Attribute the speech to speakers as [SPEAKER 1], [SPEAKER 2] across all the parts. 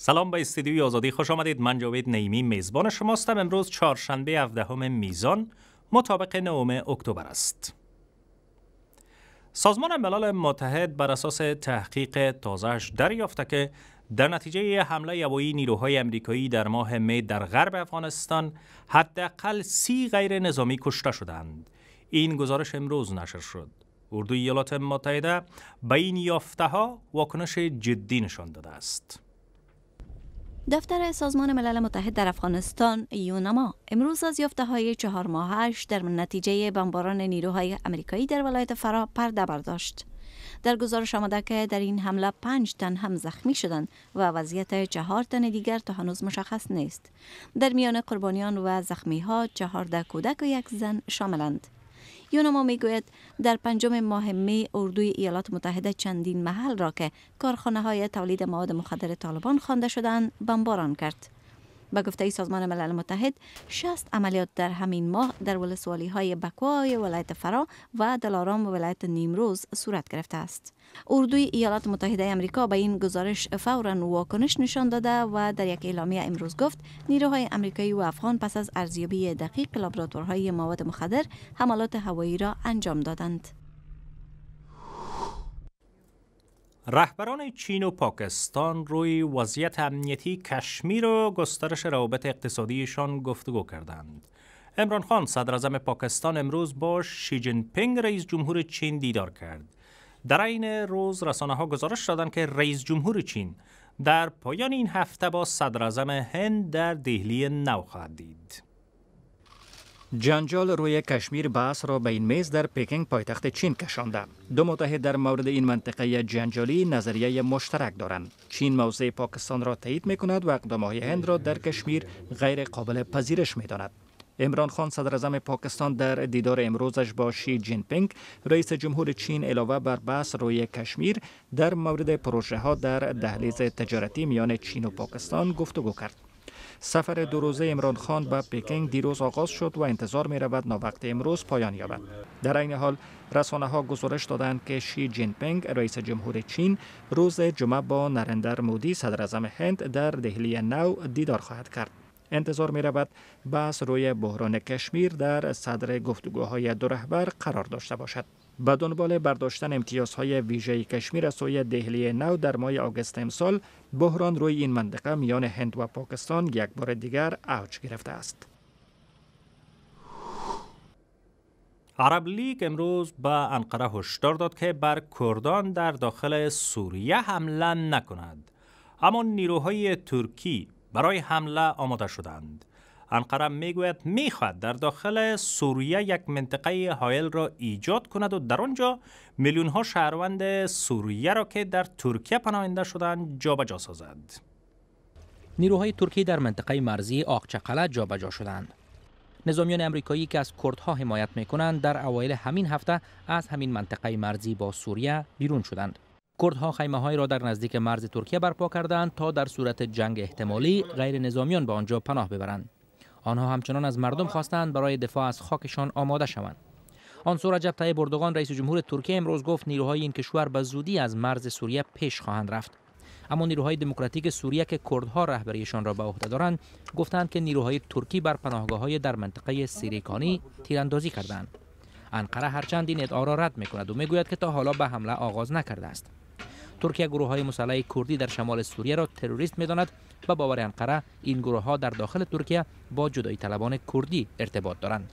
[SPEAKER 1] سلام به استودیوی آزادی خوش آمدید من جاوید نیمی میزبان شماستم امروز چهارشنبه 17 میزان مطابق 9 اکتبر است سازمان ملل متحد بر اساس تحقیق تازهش دریافته که در نتیجه حمله هوایی نیروهای امریکایی در ماه می در غرب افغانستان حداقل سی غیر نظامی کشته شدند این گزارش امروز نشر شد اردوی ایالات متحده به این یافته ها واکنش جدی نشان داده است
[SPEAKER 2] دفتر سازمان ملل متحد در افغانستان یونما امروز از یافته های چهار ماهش در نتیجه بمباران نیروهای امریکایی در ولایت فرا پرده برداشت. در گزارش آمده که در این حمله پنج تن هم زخمی شدند و وضعیت چهار تن دیگر تا هنوز مشخص نیست. در میان قربانیان و زخمی ها چهارده کودک و یک زن شاملند. یونما میگوید در پنجم ماه می اردوی ایالات متحده چندین محل را که کارخانه های تولید مواد مخدر طالبان خوانده شدند بمباران کرد به گفته سازمان ملل متحد 60 عملیات در همین ماه در ولسوالی های بکوای ولایت فرا و دلارام ولایت نیمروز صورت گرفته است اردوی ایالات متحده امریکا به این گزارش فورا واکنش نشان داده و در یک اعلامیه امروز گفت نیروهای امریکایی و افغان پس از ارزیابی دقیق لابراتوارهای مواد مخدر حملات هوایی را انجام دادند
[SPEAKER 1] رهبران چین و پاکستان روی وضعیت امنیتی کشمیر و گسترش روابط اقتصادیشان گفتگو کردند. امران خان صدر پاکستان امروز با شی جن پینگ رئیس جمهور چین دیدار کرد. در این روز رسانه ها گزارش دادند که رئیس جمهور چین در پایان این هفته با صدر هند در دهلی نو خواهد دید.
[SPEAKER 3] جنجال روی کشمیر بحث را به این میز در پیکنگ پایتخت چین کشانده دو متحد در مورد این منطقه جنجالی نظریه مشترک دارند چین موضع پاکستان را تایید میکند و های هند را در کشمیر غیر قابل پذیرش میداند امران خان صدر پاکستان در دیدار امروزش با شی جین پینگ رئیس جمهور چین علاوه بر بحث روی کشمیر در مورد پروژه ها در دهلیز تجارتی میان چین و پاکستان گفتگو کرد سفر دو روزه عمران خان به پیکنگ دیروز آغاز شد و انتظار می رود ناوقت امروز پایان یابد در این حال رسانه ها گزارش دادند که شی جین پینگ رئیس جمهور چین روز جمعه با نرندر مودی صدر هند در دهلی نو دیدار خواهد کرد انتظار می رود بحث روی بحران کشمیر در صدر گفتگوهای دو رهبر قرار داشته باشد. به دنبال برداشتن امتیازهای ویژه کشمیر از سوی دهلی نو در ماه آگوست امسال بحران روی این منطقه میان هند و پاکستان یک بار دیگر اوج گرفته است.
[SPEAKER 1] عرب لیگ امروز به انقره هشدار داد که بر کردان در داخل سوریه حمله نکند اما نیروهای ترکی برای حمله آماده شدند. انقره میگوید میخواد در داخل سوریه یک منطقه حائل را ایجاد کند و در آنجا میلیون ها شهروند سوریه را که در ترکیه پناهنده شدند جابجا
[SPEAKER 4] سازد. نیروهای ترکیه در منطقه مرزی آقچقله جابجا شدند. نظامیان امریکایی که از کردها حمایت می کنند در اوایل همین هفته از همین منطقه مرزی با سوریه بیرون شدند. کردها خیمه های را در نزدیک مرز ترکیه برپا کردند تا در صورت جنگ احتمالی غیر نظامیان به آنجا پناه ببرند آنها همچنان از مردم خواستند برای دفاع از خاکشان آماده شوند سو رجب طیب اردوغان رئیس جمهور ترکیه امروز گفت نیروهای این کشور به زودی از مرز سوریه پیش خواهند رفت اما نیروهای دموکراتیک سوریه که کردها رهبریشان را به عهده دارند گفتند که نیروهای ترکی بر پناهگاه های در منطقه سیریکانی تیراندازی کردند انقره هرچند این ادعا را رد میکند و میگوید که تا حالا به حمله آغاز نکرده است ترکیه گروه های مسلح کردی در شمال سوریه را تروریست داند. و باور انقره این گروه ها در داخل ترکیه با جدایی طلبان کردی ارتباط دارند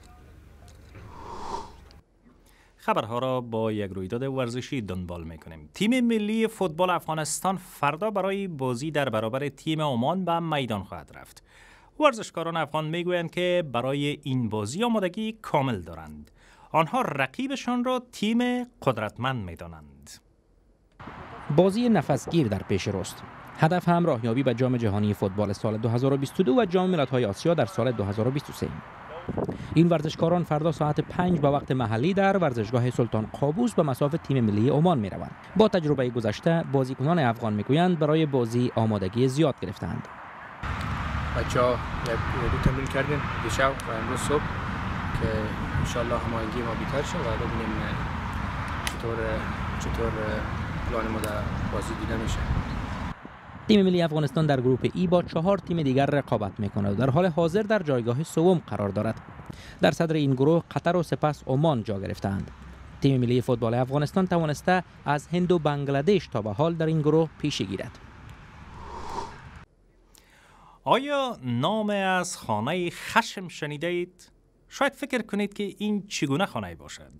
[SPEAKER 1] خبرها را با یک رویداد ورزشی دنبال میکنیم تیم ملی فوتبال افغانستان فردا برای بازی در برابر تیم عمان به میدان خواهد رفت ورزشکاران افغان میگویند که برای این بازی آمادگی کامل دارند آنها رقیبشان را تیم قدرتمند میدانند
[SPEAKER 4] بازی نفسگیر در پیش روست هدف هم راهیابی به جام جهانی فوتبال سال 2022 و جام ملت‌های آسیا در سال 2023 این ورزشکاران فردا ساعت 5 به وقت محلی در ورزشگاه سلطان قابوس به مساف تیم ملی عمان می روند. با تجربه گذشته بازیکنان افغان میگویند برای بازی آمادگی زیاد گرفتند. بچه ها دو
[SPEAKER 3] تمرین کردیم دیشب و امروز صبح که انشالله هماهنگی ما بیتر شد و ببینیم
[SPEAKER 4] چطور چطور پلان ما در بازی دیده میشه تیم ملی افغانستان در گروه ای با چهار تیم دیگر رقابت میکند و در حال حاضر در جایگاه سوم قرار دارد در صدر این گروه قطر و سپس عمان جا گرفتند تیم ملی فوتبال افغانستان توانسته از هند و بنگلادش تا به حال در این گروه پیش گیرد
[SPEAKER 1] آیا نام از خانه خشم شنیده اید؟ شاید فکر کنید که این چگونه خانه باشد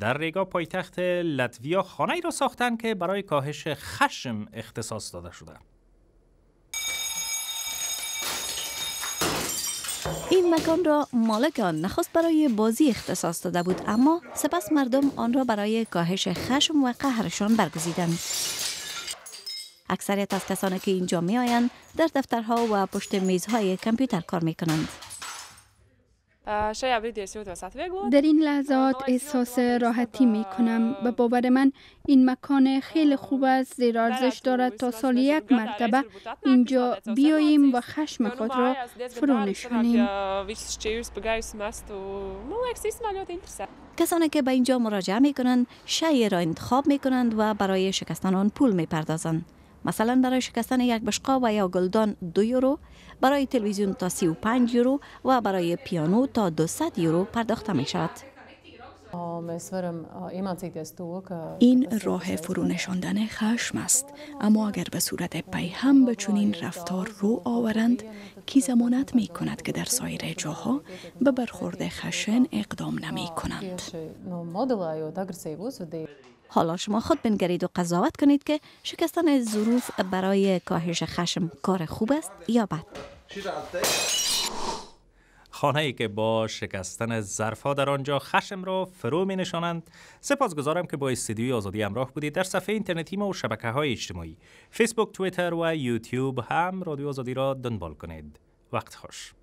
[SPEAKER 1] در ریگا پایتخت لطویا خانه ای را ساختند که برای کاهش خشم اختصاص داده شده
[SPEAKER 2] این مکان را مالک آن نخست برای بازی اختصاص داده بود اما سپس مردم آن را برای کاهش خشم و قهرشان برگزیدند اکثریت از کسانی که اینجا می آیند در دفترها و پشت میزهای کامپیوتر کار می کنند در این لحظات احساس راحتی می کنم و باور من این مکان خیلی خوب است زیرا ارزش دارد تا سال یک مرتبه اینجا بیاییم و خشم خود را فرو نشانیم کسانی که به اینجا مراجعه می کنند شعی را انتخاب می کنند و برای شکستن آن پول می پردازند مثلا برای شکستن یک بشقا و یا گلدان دو یورو برای تلویزیون تا پنج یورو و برای پیانو تا 200 یورو پرداخته می شود این راه فرو نشاندن خشم است اما اگر به صورت پی هم به چنین رفتار رو آورند کی زمانت می کند که در سایر جاها به برخورد خشن اقدام نمی کنند حالا شما خود بنگرید و قضاوت کنید که شکستن ظروف برای کاهش خشم کار خوب است یا بد
[SPEAKER 1] خانه ای که با شکستن ظرفا در آنجا خشم را فرو می نشانند سپاسگزارم که با استدیوی آزادی همراه بودید در صفحه اینترنتی ما و شبکه های اجتماعی فیسبوک، توییتر و یوتیوب هم رادیو آزادی را دنبال کنید وقت خوش